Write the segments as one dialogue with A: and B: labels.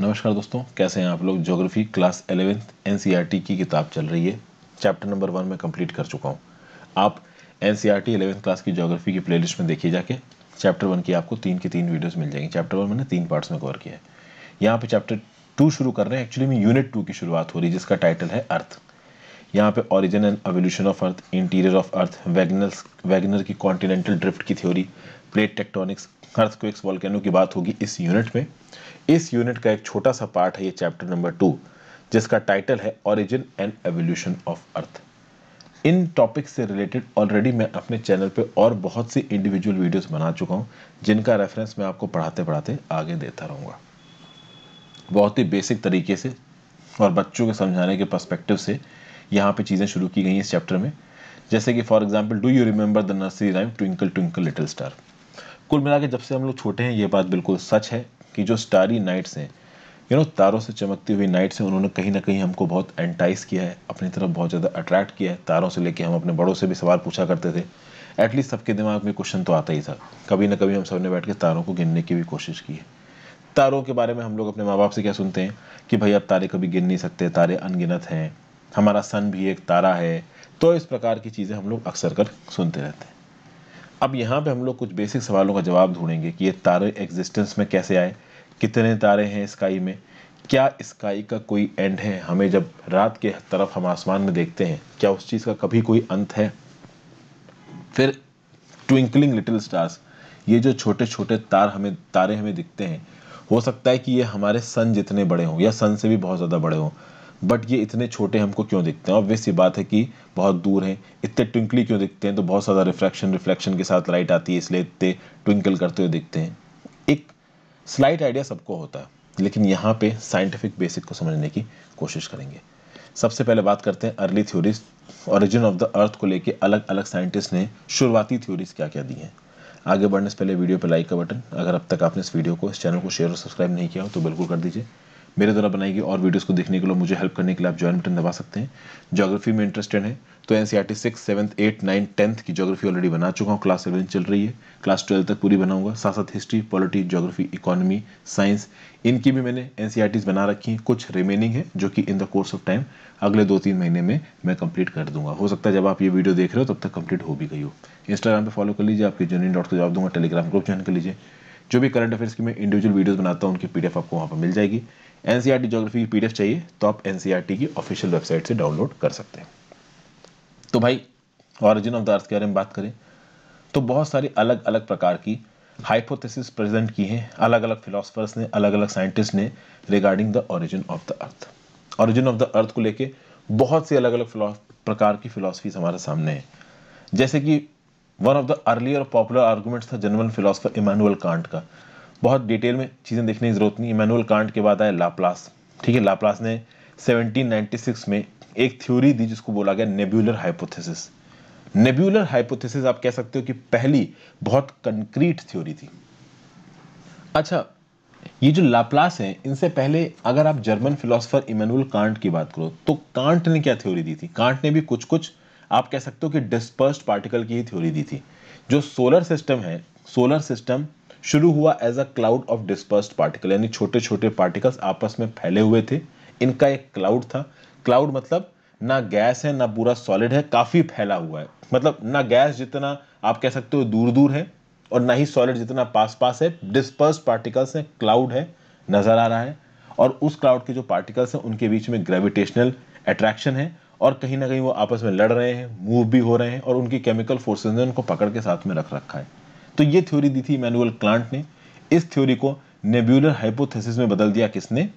A: नमस्कार दोस्तों कैसे हैं आप लोग ज्योग्राफी क्लास एलेवेंथ एन की किताब चल रही है चैप्टर नंबर वन में कंप्लीट कर चुका हूँ आप एन सी आर क्लास की ज्योग्राफी की प्लेलिस्ट में देखिए जाके चैप्टर वन की आपको तीन की तीन वीडियोस मिल जाएंगी चैप्टर वन मैंने तीन पार्ट्स में कवर किया है यहाँ पर चैप्टर टू शुरू कर रहे हैं एक्चुअली में यूनिट टू की शुरुआत हो रही है जिसका टाइटल है अर्थ यहाँ पे origin and evolution of earth interior of earth Wegener Wegener की कॉन्टिनेंटल ड्रिफ्ट की theory plate tectonics earthquakes volcano की बात होगी इस यूनिट में इस यूनिट का एक छोटा सा पार्ट है ये चैप्टर नंबर टू जिसका टाइटल है origin and evolution of earth इन टॉपिक से रिलेटेड ऑलरेडी मैं अपने चैनल पे और बहुत सी इंडिविजुअल वीडियोस बना चुका हूँ जिनका रेफरेंस मैं आपको पढ़ाते पढ़ाते आगे देता रहूँगा बहुत ही बेसिक तरीके से और बच्चों के समझाने के परस्पेक्टिव से यहाँ पर चीज़ें शुरू की गई इस चैप्टर में जैसे कि for example do you remember the nursery rhyme twinkle twinkle little star कुल मिला के जब से हम लोग छोटे हैं ये बात बिल्कुल सच है कि जो स्टारी नाइट्स हैं यू नो तारों से चमकती हुई नाइट्स हैं उन्होंने कहीं ना कहीं हमको बहुत एंटाइज किया है अपनी तरफ बहुत ज़्यादा अट्रैक्ट किया है तारों से लेके हम अपने बड़ों से भी सवाल पूछा करते थे एटलीस्ट सबके दिमाग में क्वेश्चन तो आता ही था कभी ना कभी हम सब ने बैठ के तारों को गिनने की भी कोशिश की है तारों के बारे में हम लोग अपने माँ बाप से क्या सुनते हैं कि भाई आप तारे कभी गिन नहीं सकते तारे अनगिनत हैं हमारा सन भी एक तारा है तो इस प्रकार की चीज़ें हम लोग अक्सर कर सुनते रहते हैं अब यहाँ पे हम लोग कुछ बेसिक सवालों का जवाब ढूंढेंगे कि ये तारे एग्जिस्टेंस में कैसे आए कितने तारे हैं स्काई में क्या स्काई का कोई एंड है हमें जब रात के तरफ हम आसमान में देखते हैं क्या उस चीज़ का कभी कोई अंत है फिर ट्विंकलिंग लिटिल स्टार्स ये जो छोटे छोटे तार हमें तारे हमें दिखते हैं हो सकता है कि ये हमारे सन जितने बड़े हों या सन से भी बहुत ज़्यादा बड़े हों बट ये इतने छोटे हमको क्यों दिखते हैं ऑब्वियस ये बात है कि बहुत दूर हैं इतने ट्विंकली क्यों दिखते हैं तो बहुत ज़्यादा रिफ्लेक्शन रिफ्लेक्शन के साथ लाइट आती है इसलिए इतने ट्विंकल करते हुए दिखते हैं एक स्लाइट आइडिया सबको होता है लेकिन यहाँ पे साइंटिफिक बेसिक को समझने की कोशिश करेंगे सबसे पहले बात करते हैं early theories origin of the earth को लेके अलग अलग साइंटिस्ट ने शुरुआती थ्योरीज क्या क्या दी हैं आगे बढ़ने से पहले वीडियो पर लाइक का बटन अगर अब तक आपने इस वीडियो को इस चैनल को शेयर और सब्सक्राइब नहीं किया हो तो बिल्कुल कर दीजिए मेरे द्वारा बनाई गई और वीडियोस को देखने के लिए मुझे हेल्प करने के लिए आप ज्वाइन बटन दबा सकते हैं जोग्राफी में इंटरेस्टेड है तो N C R T six seventh eight nine tenth की जोग्राफी ऑलरेडी बना चुका हूँ क्लास सेवन चल रही है क्लास ट्वेल्व तक पूरी बनाऊंगा साथ साथ history polity geography economy science इनकी भी मैंने एन सी आर टीज बना रखी हैं कुछ रिमेनिंग है जो कि in the course of time अगले दो तीन महीने में मैं कंप्लीट कर दूंगा हो सकता है जब आप ये वीडियो देख रहे हो तब तक कंप्लीट हो भी गई हो इंस्टाग्राम पर फॉलो कर लीजिए आपके जनरल डॉट को जवाब दूंगा टेलीग्राम ग्रुप ज्वाइन कर लीजिए जो भी करंट अफेयर्स की मैं इंडिविजुअल वीडियोज बनाता हूँ उनकी पीडीएफ आपको वहाँ पर मिल जाएगी एन ज्योग्राफी की पीडीएफ चाहिए तो आप एन की ऑफिशियल वेबसाइट से डाउनलोड कर सकते हैं तो भाई ऑरिजिन ऑफ द अर्थ के बारे में बात करें तो बहुत सारी अलग अलग प्रकार की हाइपोथेसिस प्रेजेंट की हैं अलग अलग फिलोसफर्स ने अलग अलग साइंटिस्ट ने regarding the origin of the earth origin of the earth को लेके बहुत सी अलग अलग प्रकार की फिलोसफीज हमारे सामने है जैसे कि one of the earlier popular arguments था जनरल फिलोसफर इमानुअल कांट का बहुत डिटेल में चीज़ें देखने की ज़रूरत नहीं इमानुअल कांट के बाद आए लाप्लास ठीक है लाप्लास ने 1796 में एक थ्योरी दी जिसको बोला गया नेब्यूलर हाइपोथेसिस नेब्यूलर हाइपोथेसिस आप कह सकते हो कि पहली बहुत कंक्रीट थ्योरी थी अच्छा ये जो लाप्लास हैं इनसे पहले अगर आप जर्मन फिलोसफर इमेनुअल कांट की बात करो तो कांट ने क्या थ्योरी दी थी कांट ने भी कुछ कुछ आप कह सकते हो कि डिस्पर्स्ड पार्टिकल की ही थ्योरी दी थी जो सोलर सिस्टम है सोलर सिस्टम शुरू हुआ as a cloud of disperse particle यानी छोटे छोटे पार्टिकल्स आपस में फैले हुए थे इनका एक क्लाउड था क्लाउड मतलब ना गैस है ना पूरा सॉलिड है काफ़ी फैला हुआ है मतलब ना गैस जितना आप कह सकते हो दूर दूर है और ना ही सॉलिड जितना पास पास है डिस्पर्स पार्टिकल्स हैं क्लाउड है नज़र आ रहा है और उस क्लाउड के जो पार्टिकल्स हैं उनके बीच में ग्रेविटेशनल अट्रैक्शन है और कहीं ना कहीं वो आपस में लड़ रहे हैं मूव भी हो रहे हैं और उनकी केमिकल फोर्सेज ने उनको पकड़ के साथ में रख रखा है तो ये थ्योरी दी थी मैनुअल क्लांट ने इस थ्योरी को नेब्यूलर हाइपोथेसिस में बदल दिया किसने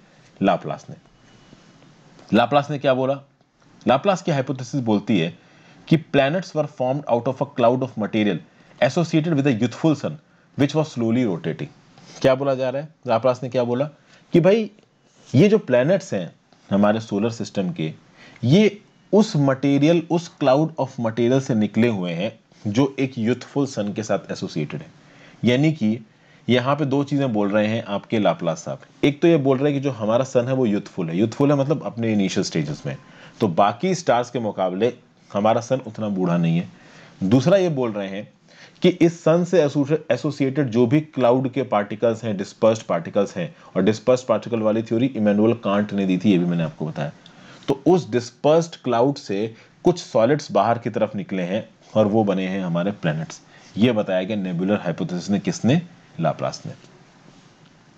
A: लाप्लास ने लाप्लास ने क्या बोला लाप्लास की हाइपोथेसिस बोलती है कि planets were formed out of a cloud of material associated with a youthful sun which was slowly rotating क्या बोला जा रहा है लाप्लास ने क्या बोला कि भाई ये जो प्लैनेट्स हैं हमारे सोलर सिस्टम के ये उस मटेरियल उस क्लाउड ऑफ मटेरियल से निकले हुए हैं जो एक यूथफुल सन के साथ एसोसिएटेड है यानी कि यहाँ पे दो चीज़ें बोल रहे हैं आपके लापलास साहब एक तो ये बोल रहे हैं कि जो हमारा सन है वो यूथफुल है यूथफुल है मतलब अपने इनिशियल स्टेजेस में तो बाकी स्टार्स के मुकाबले हमारा सन उतना बूढ़ा नहीं है दूसरा ये बोल रहे हैं कि इस सन से एसोसिएटेड जो भी क्लाउड के पार्टिकल्स हैं डिस्पर्स्ड पार्टिकल्स हैं और डिस्पर्स्ड पार्टिकल वाली थ्योरी इमेनुअल कांट ने दी थी ये भी मैंने आपको बताया तो उस डिस्पर्स्ड क्लाउड से कुछ सॉलिड्स बाहर की तरफ निकले हैं और वो बने हैं हमारे प्लैनेट्स ये बताया गया नेबुलर हाइपोथेसिस ने किसने लाप्लास ने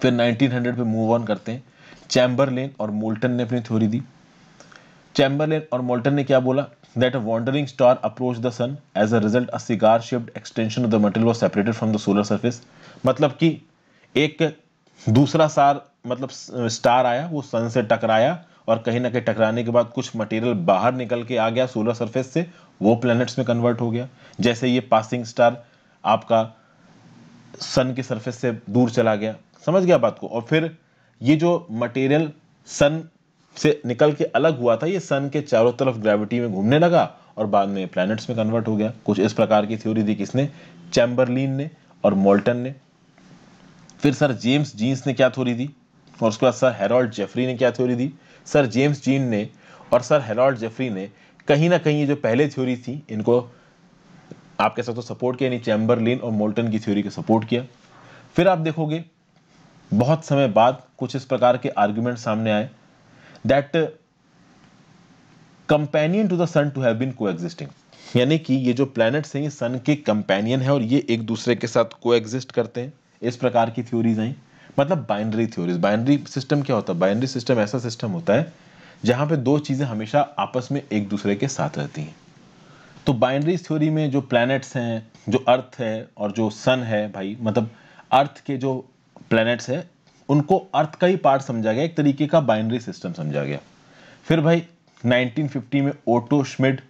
A: फिर 1900 पे मूव ऑन करते हैं चैम्बरलेन और मोल्टन ने अपनी थ्योरी दी चैम्बरलेन और मोल्टन ने क्या बोला that a wandering star approach the sun as a result a cigar shaped extension of the material was separated from the solar surface मतलब कि एक दूसरा सार मतलब स्टार आया वो सन से टकराया और कहीं ना कहीं टकराने के बाद कुछ मटेरियल बाहर निकल के आ गया सोलर सरफेस से वो प्लैनेट्स में कन्वर्ट हो गया जैसे ये पासिंग स्टार आपका सन के सरफेस से दूर चला गया समझ गया बात को और फिर ये जो मटेरियल सन से निकल के अलग हुआ था ये सन के चारों तरफ ग्रेविटी में घूमने लगा और बाद में प्लैनेट्स में कन्वर्ट हो गया कुछ इस प्रकार की थ्योरी दी किसने चैम्बरलिन ने और मोल्टन ने फिर सर जेम्स जीन्स ने क्या थ्योरी दी और उसके बाद सर हेरोल्ड जेफरी ने क्या थ्योरी दी सर जेम्स जीन ने और सर हेरॉल्ड जेफरी ने कहीं ना कहीं ये जो पहले थ्योरी थी इनको आप कह सकते हो सपोर्ट किया यानी चैम्बरलिन और मोल्टन की थ्योरी को सपोर्ट किया फिर आप देखोगे बहुत समय बाद कुछ इस प्रकार के आर्ग्यूमेंट सामने आए that companion to the sun to have been existing यानी कि ये जो प्लैनेट्स हैं ये सन के कंपेनियन है और ये एक दूसरे के साथ को करते हैं इस प्रकार की थ्योरीज आई मतलब बाइनरी थ्योरीज बाइनरी सिस्टम क्या होता है बाइनरी सिस्टम ऐसा सिस्टम होता है जहाँ पे दो चीज़ें हमेशा आपस में एक दूसरे के साथ रहती हैं तो बाइनरी थ्योरी में जो प्लैनेट्स हैं जो अर्थ है और जो सन है भाई मतलब अर्थ के जो प्लैनेट्स है उनको अर्थ का ही पार्ट समझा गया एक तरीके का बाइनरी सिस्टम समझा गया फिर भाई 1950 में ओटो श्मिड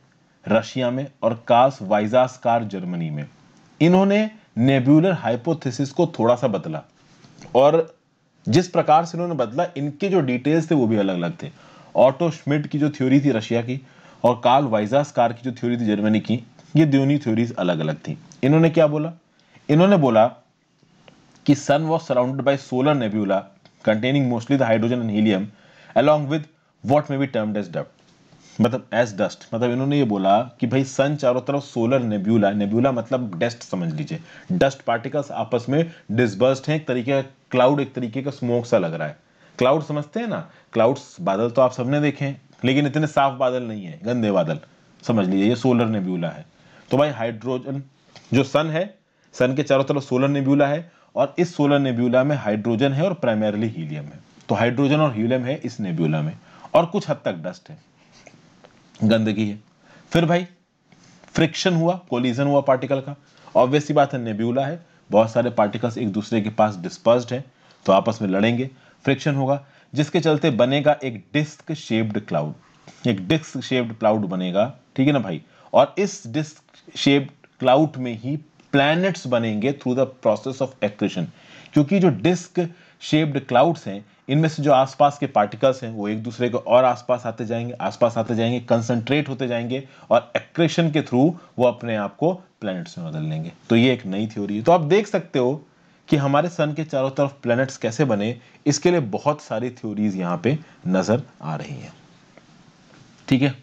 A: रशिया में और कास वाइजास्कार जर्मनी में इन्होंने नेब्यूलर हाइपोथेसिस को थोड़ा सा बदला और जिस प्रकार से उन्होंने बदला इनके जो डिटेल्स थे वो भी अलग अलग थे ऑटो स्मिट की जो थ्योरी थी रशिया की और कार्ल वाइजास कार की जो थ्योरी थी जर्मनी की ये दोनों थ्योरीज अलग अलग थी इन्होंने क्या बोला इन्होंने बोला कि sun was surrounded by solar nebula containing mostly the hydrogen and helium along with what may be termed as dust मतलब एस डस्ट मतलब इन्होंने ये बोला कि भाई सन चारों तरफ सोलर नेब्यूला नेब्यूला मतलब डस्ट समझ लीजिए डस्ट पार्टिकल्स आपस में डिस्बर्स्ड हैं एक तरीके का क्लाउड एक तरीके का स्मोक सा लग रहा है क्लाउड समझते हैं ना क्लाउड्स बादल तो आप सबने देखे हैं लेकिन इतने साफ बादल नहीं है गंदे बादल समझ लीजिए ये सोलर नेब्यूला है तो भाई हाइड्रोजन जो सन है सन के चारों तरफ सोलर नेब्यूला है और इस सोलर नेब्यूला में हाइड्रोजन है और प्राइमरली हीलियम है तो हाइड्रोजन और हीलियम है इस नेब्यूला में और कुछ हद तक डस्ट है गंदगी है फिर भाई फ्रिक्शन हुआ कोलिजन हुआ पार्टिकल का ऑब्वियस बात है नेब्यूला है बहुत सारे पार्टिकल्स एक दूसरे के पास डिस्पर्स्ड हैं तो आपस में लड़ेंगे फ्रिक्शन होगा जिसके चलते बनेगा एक डिस्क शेप्ड क्लाउड एक डिस्क शेप्ड क्लाउड बनेगा ठीक है ना भाई और इस डिस्क शेप्ड क्लाउड में ही प्लैनेट्स बनेंगे through the process of action क्योंकि जो डिस्क शेप्ड क्लाउड्स हैं इनमें से जो आसपास के पार्टिकल्स हैं वो एक दूसरे के और आसपास आते जाएंगे आसपास आते जाएंगे कंसंट्रेट होते जाएंगे और एक्रेशन के थ्रू वो अपने आप को प्लैनेट्स में बदल लेंगे तो ये एक नई थ्योरी है तो आप देख सकते हो कि हमारे सन के चारों तरफ प्लैनेट्स कैसे बने इसके लिए बहुत सारी थ्योरीज यहाँ पे नजर आ रही हैं ठीक है